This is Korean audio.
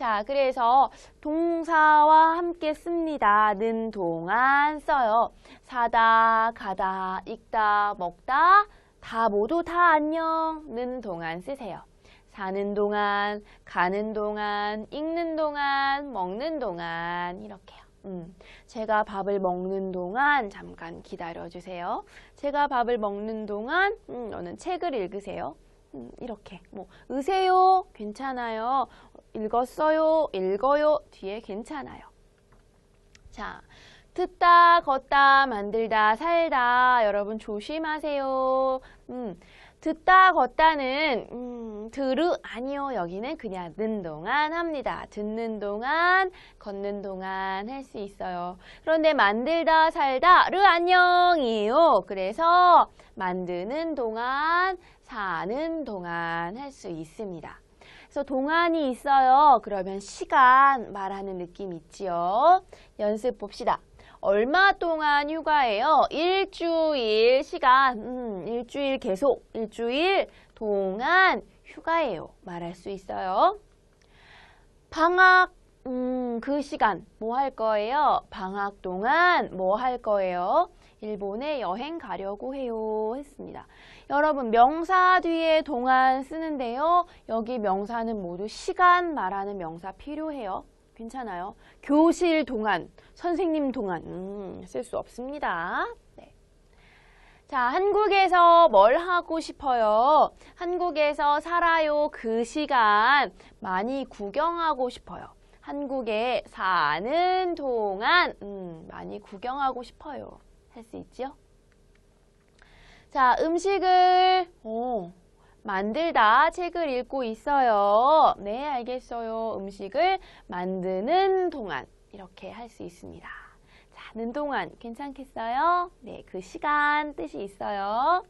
자, 그래서 동사와 함께 씁니다는 동안 써요. 사다, 가다, 읽다, 먹다, 다 모두 다 안녕는 동안 쓰세요. 사는 동안, 가는 동안, 읽는 동안, 먹는 동안 이렇게요. 음, 제가 밥을 먹는 동안 잠깐 기다려주세요. 제가 밥을 먹는 동안 음, 너는 책을 읽으세요. 음, 이렇게 뭐 으세요, 괜찮아요. 읽었어요, 읽어요 뒤에 괜찮아요. 자, 듣다, 걷다, 만들다, 살다 여러분 조심하세요. 음, 듣다, 걷다는 음, 들으 아니요 여기는 그냥 듣는 동안 합니다. 듣는 동안, 걷는 동안 할 수 있어요. 그런데 만들다, 살다르 안녕이에요. 그래서 만드는 동안, 사는 동안 할 수 있습니다. 그래서 동안이 있어요. 그러면 시간 말하는 느낌 있지요. 연습 봅시다. 얼마 동안 휴가예요? 일주일 시간, 음, 일주일 계속, 일주일 동안 휴가예요. 말할 수 있어요. 방학 음, 그 시간 뭐 할 거예요? 방학 동안 뭐 할 거예요? 일본에 여행 가려고 해요 했습니다. 여러분 명사 뒤에 동안 쓰는데요. 여기 명사는 모두 시간 말하는 명사 필요해요. 괜찮아요. 교실 동안, 선생님 동안 음, 쓸 수 없습니다. 네. 자, 한국에서 뭘 하고 싶어요? 한국에서 살아요 그 시간 많이 구경하고 싶어요. 한국에 사는 동안 음, 많이 구경하고 싶어요. 할 수있죠 자, 음식을 오, 만들다 책을 읽고 있어요. 네, 알겠어요. 음식을 만드는 동안 이렇게 할 수 있습니다. 자, 는 동안 괜찮겠어요? 네, 그 시간 뜻이 있어요.